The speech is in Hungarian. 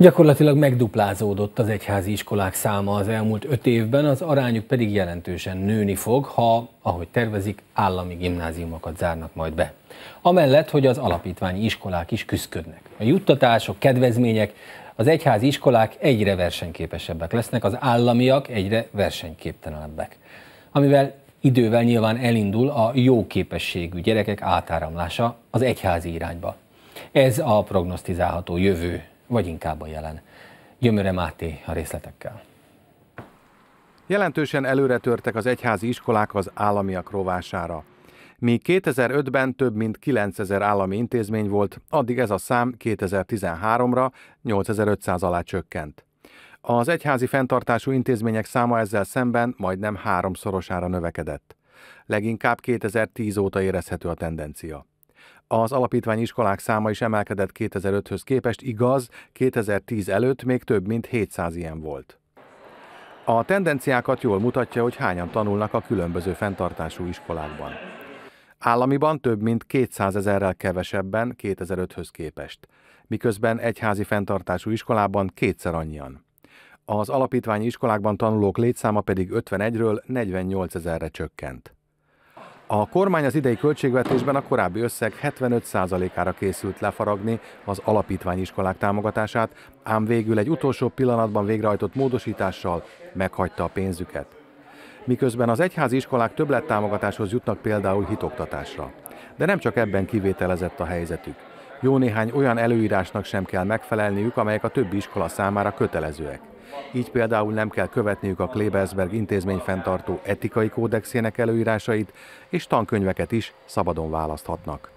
Gyakorlatilag megduplázódott az egyházi iskolák száma az elmúlt öt évben, az arányuk pedig jelentősen nőni fog, ha, ahogy tervezik, állami gimnáziumokat zárnak majd be. Amellett, hogy az alapítványi iskolák is küzdködnek. A juttatások, kedvezmények, az egyházi iskolák egyre versenyképesebbek lesznek, az államiak egyre versenyképtelenebbek. Amivel idővel nyilván elindul a jó képességű gyerekek átáramlása az egyházi irányba. Ez a prognosztizálható jövő vagy inkább a jelen. Gyömöre Máté a részletekkel. Jelentősen előre törtek az egyházi iskolák az államiak rovására. Míg 2005-ben több mint 9000 állami intézmény volt, addig ez a szám 2013-ra 8500 alá csökkent. Az egyházi fenntartású intézmények száma ezzel szemben majdnem háromszorosára növekedett. Leginkább 2010 óta érezhető a tendencia. Az alapítvány iskolák száma is emelkedett 2005-höz képest, igaz, 2010 előtt még több mint 700 ilyen volt. A tendenciákat jól mutatja, hogy hányan tanulnak a különböző fenntartású iskolákban. Államiban több mint 200 ezerrel kevesebben 2005-höz képest, miközben egyházi fenntartású iskolában kétszer annyian. Az alapítványi iskolákban tanulók létszáma pedig 51-ről 48 ezerre csökkent. A kormány az idei költségvetésben a korábbi összeg 75%-ára készült lefaragni az alapítványiskolák támogatását, ám végül egy utolsó pillanatban végrehajtott módosítással meghagyta a pénzüket. Miközben az egyházi iskolák többlettámogatáshoz jutnak például hitoktatásra. De nem csak ebben kivételezett a helyzetük. Jó néhány olyan előírásnak sem kell megfelelniük, amelyek a többi iskola számára kötelezőek. Így például nem kell követniük a Klebersberg intézmény fenntartó etikai kódexének előírásait, és tankönyveket is szabadon választhatnak.